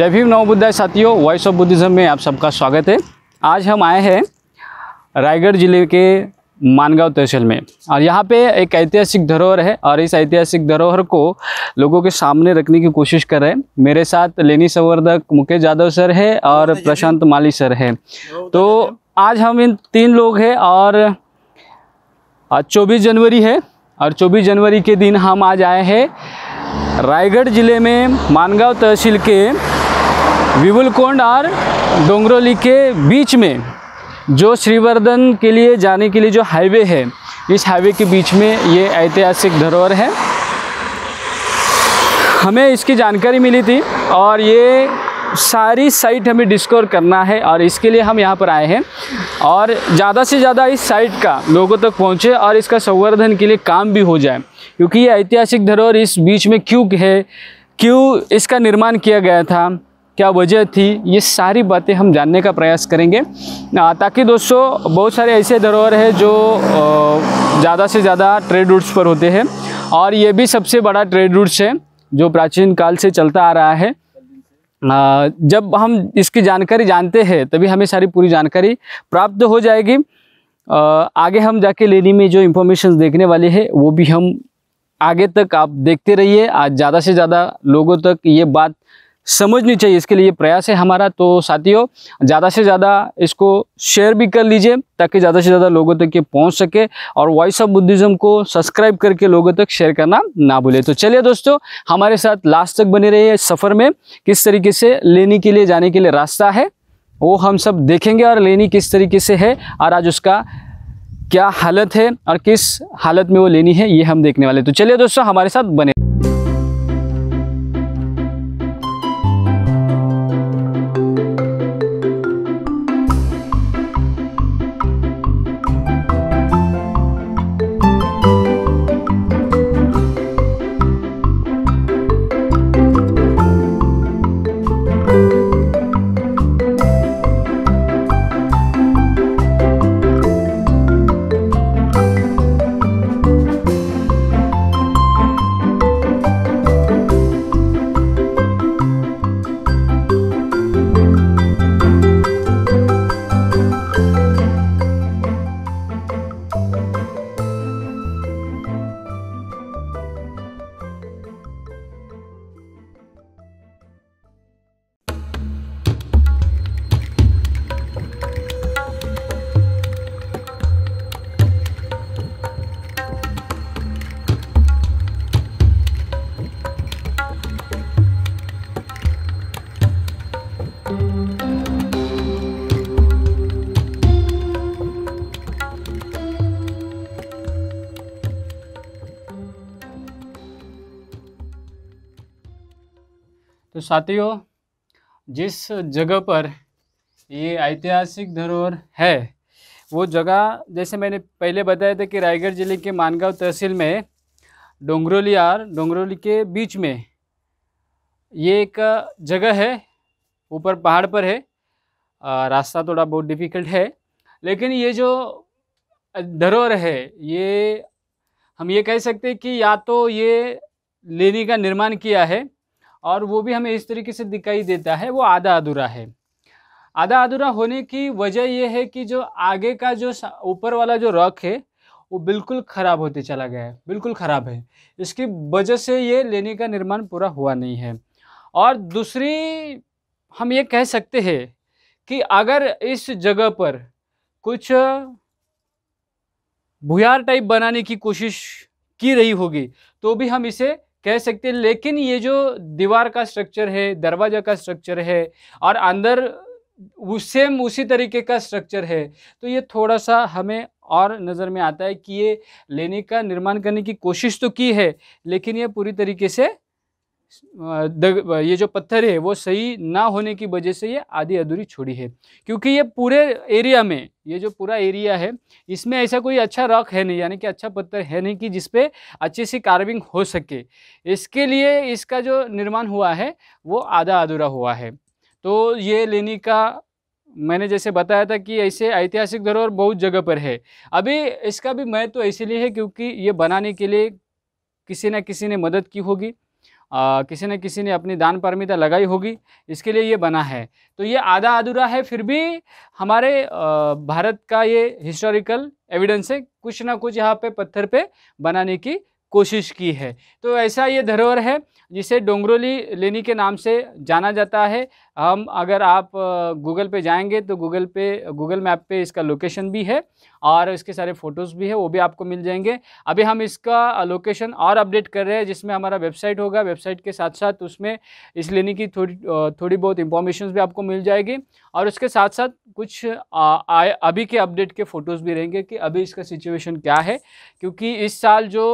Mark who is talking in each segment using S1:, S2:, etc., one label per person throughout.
S1: जय भीम नव साथियों वॉइस ऑफ बुद्धिज़्म में आप सबका स्वागत है आज हम आए हैं रायगढ़ ज़िले के मानगांव तहसील में और यहाँ पे एक ऐतिहासिक धरोहर है और इस ऐतिहासिक धरोहर को लोगों के सामने रखने की कोशिश कर रहे हैं मेरे साथ लेनी संवर्धक मुकेश यादव सर है और प्रशांत माली सर है तो आज हम इन तीन लोग हैं और आज चौबीस जनवरी है और चौबीस जनवरी के दिन हम आज आए हैं रायगढ़ ज़िले में मानगांव तहसील के विबुलकोंड और डोंगरोली के बीच में जो श्रीवर्धन के लिए जाने के लिए जो हाईवे है इस हाईवे के बीच में ये ऐतिहासिक धरोहर है हमें इसकी जानकारी मिली थी और ये सारी साइट हमें डिस्कवर करना है और इसके लिए हम यहाँ पर आए हैं और ज़्यादा से ज़्यादा इस साइट का लोगों तक पहुँचे और इसका संवर्धन के लिए काम भी हो जाए क्योंकि ये ऐतिहासिक धरोहर इस बीच में क्यों है क्यों इसका निर्माण किया गया था क्या वजह थी ये सारी बातें हम जानने का प्रयास करेंगे ताकि दोस्तों बहुत सारे ऐसे धरोहर हैं जो ज़्यादा से ज़्यादा ट्रेड रूट्स पर होते हैं और ये भी सबसे बड़ा ट्रेड रूट्स है जो प्राचीन काल से चलता आ रहा है जब हम इसकी जानकारी जानते हैं तभी हमें सारी पूरी जानकारी प्राप्त हो जाएगी आगे हम जाके लेनी में जो इंफॉर्मेशन देखने वाले हैं वो भी हम आगे तक आप देखते रहिए आज ज़्यादा से ज़्यादा लोगों तक ये बात समझनी चाहिए इसके लिए प्रयास है हमारा तो साथियों ज़्यादा से ज़्यादा इसको शेयर भी कर लीजिए ताकि ज़्यादा से ज़्यादा लोगों तक ये पहुंच सके और वॉइस ऑफ बुद्धिज़्म को सब्सक्राइब करके लोगों तक शेयर करना ना भूले तो चलिए दोस्तों हमारे साथ लास्ट तक बने रहिए सफ़र में किस तरीके से लेने के लिए जाने के लिए रास्ता है वो हम सब देखेंगे और लेनी किस तरीके से है और आज उसका क्या हालत है और किस हालत में वो लेनी है ये हम देखने वाले तो चलिए दोस्तों हमारे साथ बने तो साथियों जिस जगह पर ये ऐतिहासिक धरोहर है वो जगह जैसे मैंने पहले बताया था कि रायगढ़ ज़िले के मानगांव तहसील में डोंगरोली आर डोंगरोली के बीच में ये एक जगह है ऊपर पहाड़ पर है आ, रास्ता थोड़ा बहुत डिफ़िकल्ट है लेकिन ये जो धरोहर है ये हम ये कह सकते हैं कि या तो ये लेनी का निर्माण किया है और वो भी हमें इस तरीके से दिखाई देता है वो आधा अधूरा है आधा अधूरा होने की वजह यह है कि जो आगे का जो ऊपर वाला जो रॉक है वो बिल्कुल ख़राब होते चला गया है बिल्कुल ख़राब है इसकी वजह से ये लेने का निर्माण पूरा हुआ नहीं है और दूसरी हम ये कह सकते हैं कि अगर इस जगह पर कुछ भुयार टाइप बनाने की कोशिश की रही होगी तो भी हम इसे कह सकते हैं लेकिन ये जो दीवार का स्ट्रक्चर है दरवाजा का स्ट्रक्चर है और अंदर सेम उसी तरीके का स्ट्रक्चर है तो ये थोड़ा सा हमें और नज़र में आता है कि ये लेने का निर्माण करने की कोशिश तो की है लेकिन ये पूरी तरीके से ये जो पत्थर है वो सही ना होने की वजह से ये आधी अधूरी छोड़ी है क्योंकि ये पूरे एरिया में ये जो पूरा एरिया है इसमें ऐसा कोई अच्छा रॉक है नहीं यानी कि अच्छा पत्थर है नहीं कि जिसपे अच्छी सी कार्विंग हो सके इसके लिए इसका जो निर्माण हुआ है वो आधा अधूरा हुआ है तो ये लेने का मैंने जैसे बताया था कि ऐसे ऐतिहासिक धरोहर बहुत जगह पर है अभी इसका भी महत्व तो इसीलिए है क्योंकि ये बनाने के लिए किसी न किसी ने मदद की होगी आ, किसी न किसी ने अपनी दान परमिता लगाई होगी इसके लिए ये बना है तो ये आधा अधूरा है फिर भी हमारे आ, भारत का ये हिस्टोरिकल एविडेंस है कुछ ना कुछ यहाँ पे पत्थर पे बनाने की कोशिश की है तो ऐसा ये धरोहर है जिसे डोंगरोली लेनी के नाम से जाना जाता है हम अगर आप गूगल पे जाएंगे तो गूगल पे गूगल मैप पे इसका लोकेशन भी है और इसके सारे फ़ोटोज़ भी है वो भी आपको मिल जाएंगे अभी हम इसका लोकेशन और अपडेट कर रहे हैं जिसमें हमारा वेबसाइट होगा वेबसाइट के साथ साथ उसमें इस लेने की थोड़ी थोड़ी बहुत इंफॉर्मेशन भी आपको मिल जाएगी और उसके साथ साथ कुछ आ, आ, अभी के अपडेट के फ़ोटोज़ भी रहेंगे कि अभी इसका सिचुएशन क्या है क्योंकि इस साल जो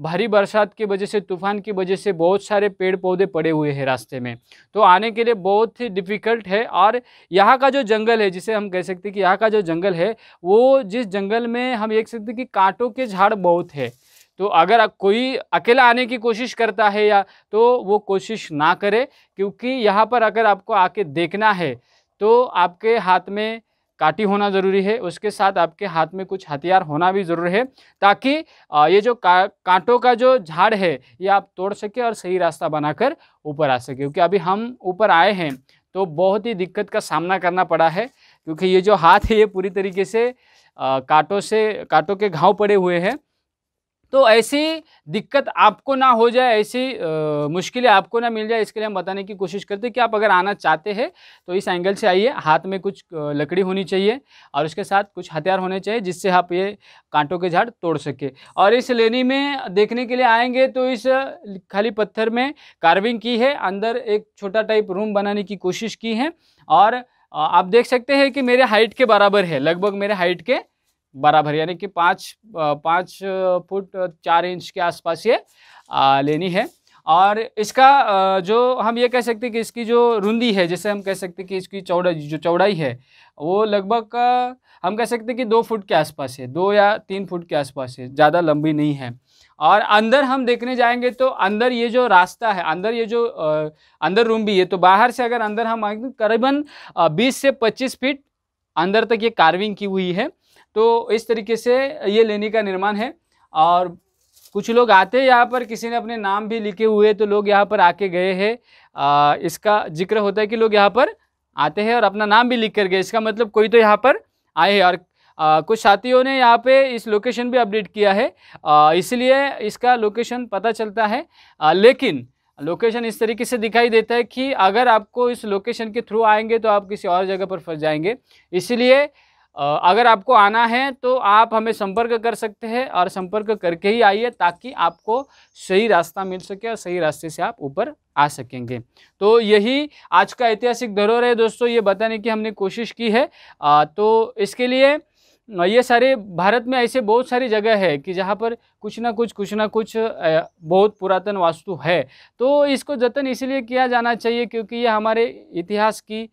S1: भारी बरसात की वजह से तूफान की वजह से बहुत सारे पेड़ पौधे पड़े हुए हैं रास्ते में तो आने के लिए बहुत ही डिफ़िकल्ट है और यहाँ का जो जंगल है जिसे हम कह सकते हैं कि यहाँ का जो जंगल है वो जिस जंगल में हम देख सकते हैं कि कांटों के झाड़ बहुत है तो अगर कोई अकेला आने की कोशिश करता है या तो वो कोशिश ना करे क्योंकि यहाँ पर अगर आपको आके देखना है तो आपके हाथ में काटी होना ज़रूरी है उसके साथ आपके हाथ में कुछ हथियार होना भी ज़रूरी है ताकि ये जो का कांटों का जो झाड़ है ये आप तोड़ सके और सही रास्ता बनाकर ऊपर आ सके क्योंकि अभी हम ऊपर आए हैं तो बहुत ही दिक्कत का सामना करना पड़ा है क्योंकि ये जो हाथ है ये पूरी तरीके से कांटों से कांटों के घाव पड़े हुए हैं तो ऐसी दिक्कत आपको ना हो जाए ऐसी मुश्किलें आपको ना मिल जाए इसके लिए हम बताने की कोशिश करते हैं कि आप अगर आना चाहते हैं तो इस एंगल से आइए हाथ में कुछ लकड़ी होनी चाहिए और उसके साथ कुछ हथियार होने चाहिए जिससे आप ये कांटों के झाड़ तोड़ सके और इस लेनी में देखने के लिए आएंगे तो इस खाली पत्थर में कार्विंग की है अंदर एक छोटा टाइप रूम बनाने की कोशिश की है और आप देख सकते हैं कि मेरे हाइट के बराबर है लगभग मेरे हाइट के बराबर यानी कि पाँच पाँच फुट चार इंच के आसपास ये लेनी है और इसका जो हम ये कह सकते हैं कि इसकी जो रुंदी है जैसे हम कह सकते हैं कि इसकी चौड़ाई जो चौड़ाई है वो लगभग हम कह सकते हैं कि दो फुट के आसपास है दो या तीन फुट के आसपास है ज़्यादा लंबी नहीं है और अंदर हम देखने जाएंगे तो अंदर ये जो रास्ता है अंदर ये जो अंदर रूम भी है तो बाहर से अगर अंदर हम आएंगे तो करीबन बीस से पच्चीस फीट अंदर तक ये कार्विंग की हुई है तो इस तरीके से ये लेने का निर्माण है और कुछ लोग आते हैं यहाँ पर किसी ने अपने नाम भी लिखे हुए तो लोग यहाँ पर आके गए हैं इसका जिक्र होता है कि लोग यहाँ पर आते हैं और अपना नाम भी लिख कर गए इसका मतलब कोई तो यहाँ पर आए हैं और आ, कुछ साथियों ने यहाँ पे इस लोकेशन भी अपडेट किया है इसलिए इसका लोकेशन पता चलता है आ, लेकिन लोकेशन इस तरीके से दिखाई देता है कि अगर आपको इस लोकेशन के थ्रू आएंगे तो आप किसी और जगह पर फंस जाएंगे इसलिए अगर आपको आना है तो आप हमें संपर्क कर सकते हैं और संपर्क करके ही आइए ताकि आपको सही रास्ता मिल सके और सही रास्ते से आप ऊपर आ सकेंगे तो यही आज का ऐतिहासिक धरोहर है दोस्तों ये बताने की हमने कोशिश की है आ, तो इसके लिए ये सारे भारत में ऐसे बहुत सारी जगह है कि जहाँ पर कुछ ना कुछ कुछ ना कुछ बहुत पुरातन वास्तु है तो इसको जतन इसलिए किया जाना चाहिए क्योंकि ये हमारे इतिहास की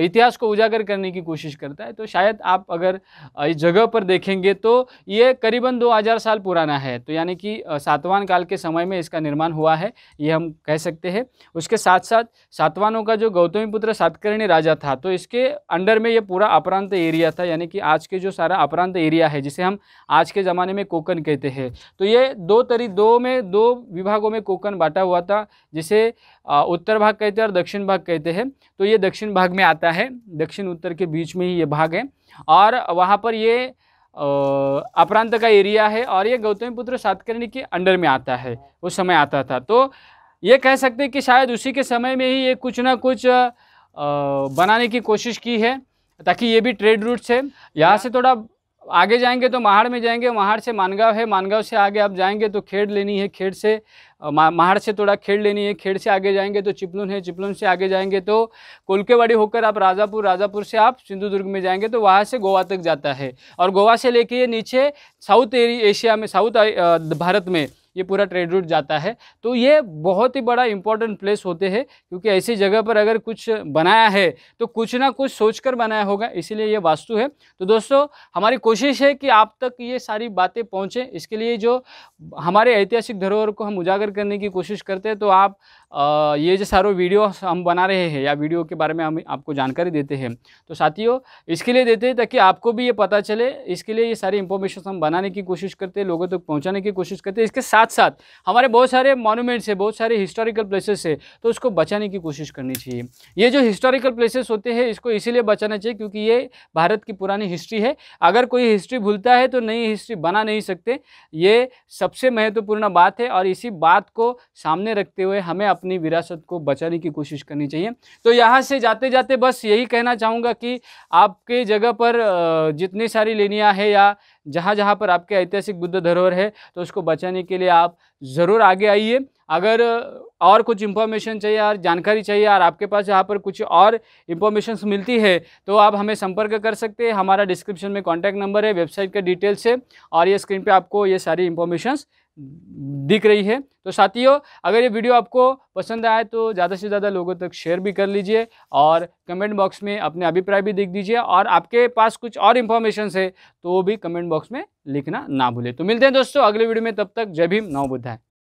S1: इतिहास को उजागर करने की कोशिश करता है तो शायद आप अगर इस जगह पर देखेंगे तो ये करीबन 2000 साल पुराना है तो यानी कि सातवान काल के समय में इसका निर्माण हुआ है ये हम कह सकते हैं उसके साथ साथ सातवानों का जो गौतमी पुत्र सातकर्णी राजा था तो इसके अंडर में ये पूरा अपरांत एरिया था यानी कि आज के जो सारा अपरांत एरिया है जिसे हम आज के ज़माने में कोकन कहते हैं तो ये दो तरी दो में दो विभागों में कोकन बांटा हुआ था जिसे उत्तर भाग कहते हैं और दक्षिण भाग कहते हैं तो ये दक्षिण भाग में आ आता है दक्षिण उत्तर के बीच में ही ये भाग है और वहाँ पर ये अपरांत का एरिया है और ये गौतमी पुत्र सातकर्णी के अंडर में आता है उस समय आता था तो ये कह सकते हैं कि शायद उसी के समय में ही ये कुछ ना कुछ आ, बनाने की कोशिश की है ताकि ये भी ट्रेड रूट है यहाँ से थोड़ा आगे जाएंगे तो महाड़ में जाएंगे महाड़ से मानगांव है मानगाँव से आगे आप जाएंगे तो खेड़ लेनी है खेड़ से महाड़ से थोड़ा खेड़ लेनी है खेड़ से आगे जाएंगे तो चिपलून है चिपलून से आगे जाएंगे तो कोलकेवाड़ी होकर आप राजापुर राजापुर से आप सिंधुदुर्ग में जाएंगे तो वहाँ से गोवा तक जाता है और गोवा से लेके नीचे साउथ एशिया में साउथ भारत में ये पूरा ट्रेड रूट जाता है तो ये बहुत ही बड़ा इंपॉर्टेंट प्लेस होते हैं क्योंकि ऐसी जगह पर अगर कुछ बनाया है तो कुछ ना कुछ सोच कर बनाया होगा इसीलिए ये वास्तु है तो दोस्तों हमारी कोशिश है कि आप तक ये सारी बातें पहुँचें इसके लिए जो हमारे ऐतिहासिक धरोहर को हम उजागर करने की कोशिश करते हैं तो आप ये जो सारे वीडियो हम बना रहे हैं या वीडियो के बारे में हम आपको जानकारी देते हैं तो साथियों इसके लिए देते हैं ताकि आपको भी ये पता चले इसके लिए ये सारी इन्फॉर्मेशन हम बनाने की कोशिश करते हैं लोगों तक तो पहुँचाने की कोशिश करते हैं इसके साथ साथ साथ हमारे बहुत सारे मॉन्यूमेंट्स है बहुत सारे हिस्टोरिकल प्लेसेस है तो उसको बचाने की कोशिश करनी चाहिए ये जो हिस्टोरिकल प्लेसेस होते हैं इसको इसीलिए बचाना चाहिए क्योंकि ये भारत की पुरानी हिस्ट्री है अगर कोई हिस्ट्री भूलता है तो नई हिस्ट्री बना नहीं सकते ये सबसे महत्वपूर्ण बात है और इसी बात को सामने रखते हुए हमें अपनी विरासत को बचाने की कोशिश करनी चाहिए तो यहाँ से जाते जाते बस यही कहना चाहूँगा कि आपके जगह पर जितनी सारी लेनियाँ हैं या जहाँ जहाँ पर आपके ऐतिहासिक बुद्ध धरोहर है तो उसको बचाने के लिए आप ज़रूर आगे आइए अगर और कुछ इन्फॉर्मेशन चाहिए और जानकारी चाहिए और आपके पास यहाँ पर कुछ और इन्फॉर्मेशन मिलती है तो आप हमें संपर्क कर सकते हैं हमारा डिस्क्रिप्शन में कॉन्टैक्ट नंबर है वेबसाइट का डिटेल्स है और ये स्क्रीन पे आपको ये सारी इन्फॉर्मेशन दिख रही है तो साथियों अगर ये वीडियो आपको पसंद आए तो ज़्यादा से ज़्यादा लोगों तक शेयर भी कर लीजिए और कमेंट बॉक्स में अपने अभिप्राय भी देख दीजिए और आपके पास कुछ और इन्फॉर्मेशन है तो वो भी कमेंट बॉक्स में लिखना ना भूलें तो मिलते हैं दोस्तों अगले वीडियो में तब तक जय भीम नौ बुद्धाए